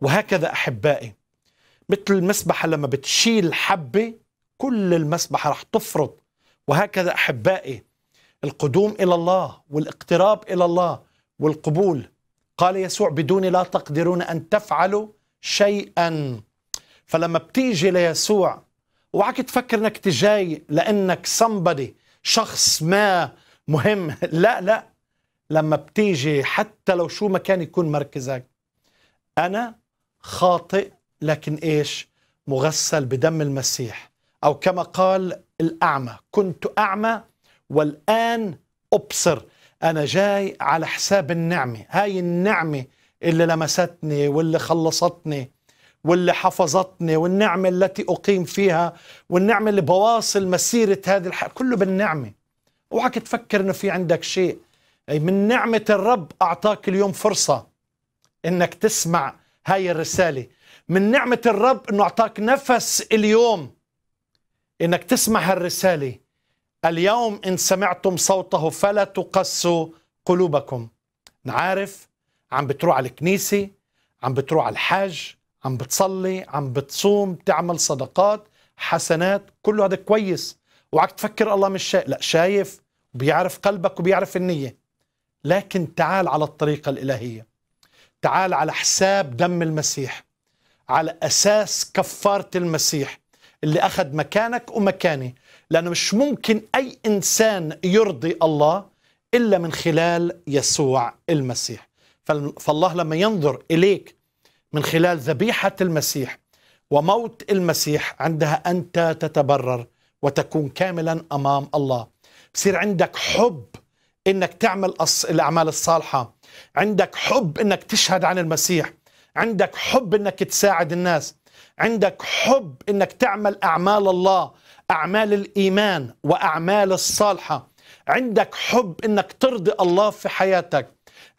وهكذا أحبائي مثل المسبحة لما بتشيل حبة كل المسبحة رح تفرط وهكذا أحبائي القدوم إلى الله والاقتراب إلى الله والقبول قال يسوع بدوني لا تقدرون أن تفعلوا شيئا فلما بتيجي ليسوع وعك تفكر انك تجاي لانك somebody شخص ما مهم لا لا لما بتيجي حتى لو شو ما كان يكون مركزك أنا خاطئ لكن إيش مغسل بدم المسيح أو كما قال الأعمى كنت أعمى والآن أبصر أنا جاي على حساب النعمة هاي النعمة اللي لمستني واللي خلصتني واللي حفظتني والنعمة التي أقيم فيها والنعمة اللي بواصل مسيرة هذه الحياة كله بالنعمة اوعك تفكر انه في عندك شيء من نعمة الرب أعطاك اليوم فرصة انك تسمع هاي الرساله من نعمه الرب انه اعطاك نفس اليوم انك تسمع هالرساله اليوم ان سمعتم صوته فلا تقسوا قلوبكم نعرف عم بتروح على الكنيسه عم بتروح على الحج عم بتصلي عم بتصوم تعمل صدقات حسنات كله هذا كويس وعك تفكر الله مش شايف لا شايف بيعرف قلبك وبيعرف النية لكن تعال على الطريقة الإلهية تعال على حساب دم المسيح على أساس كفارة المسيح اللي أخذ مكانك ومكاني لأنه مش ممكن أي إنسان يرضي الله إلا من خلال يسوع المسيح فالله لما ينظر إليك من خلال ذبيحة المسيح وموت المسيح عندها أنت تتبرر وتكون كاملا أمام الله بصير عندك حب انك تعمل الاعمال الصالحه عندك حب انك تشهد عن المسيح عندك حب انك تساعد الناس عندك حب انك تعمل اعمال الله اعمال الايمان واعمال الصالحه عندك حب انك ترضي الله في حياتك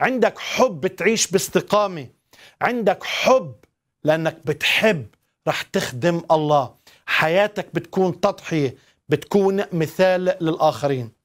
عندك حب تعيش باستقامه عندك حب لانك بتحب رح تخدم الله حياتك بتكون تضحيه بتكون مثال للاخرين